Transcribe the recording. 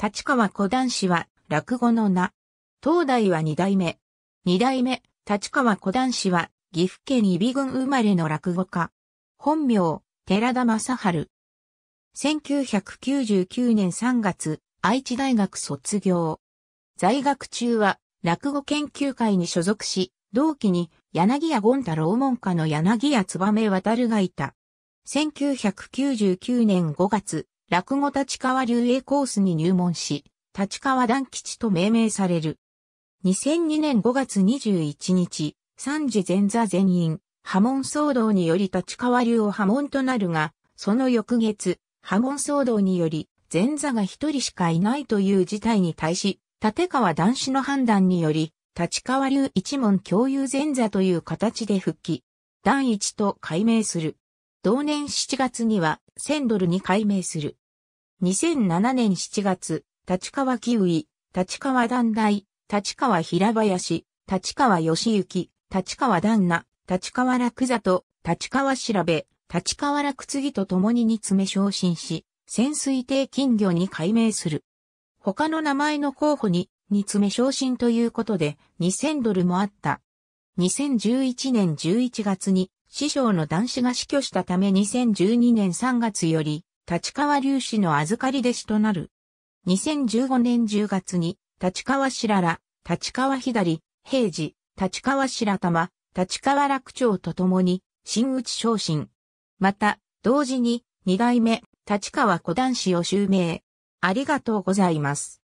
立川小男子は、落語の名。東大は二代目。二代目、立川小男子は、岐阜県伊比郡生まれの落語家。本名、寺田正春。1999年3月、愛知大学卒業。在学中は、落語研究会に所属し、同期に、柳家権太郎門下の柳屋燕渡るがいた。1999年5月、落語立川流英コースに入門し、立川団吉と命名される。2002年5月21日、三次前座全員、波紋騒動により立川流を波紋となるが、その翌月、波紋騒動により、前座が一人しかいないという事態に対し、立川男子の判断により、立川流一門共有前座という形で復帰。団一と改名する。同年7月には、1000ドルに改名する。2007年7月、立川キウイ、立川団大、立川平林、立川義行、立川旦那、立川楽里、立川調べ、立川楽次と共に2つ目昇進し、潜水艇金魚に改名する。他の名前の候補に2つ目昇進ということで2000ドルもあった。2011年11月に師匠の男子が死去したため2012年3月より、立川流氏の預かり弟子となる。2015年10月に、立川白ら、立川左、平治、立川白玉、立川楽長と共に、新内昇進。また、同時に、二代目、立川小男子を襲名。ありがとうございます。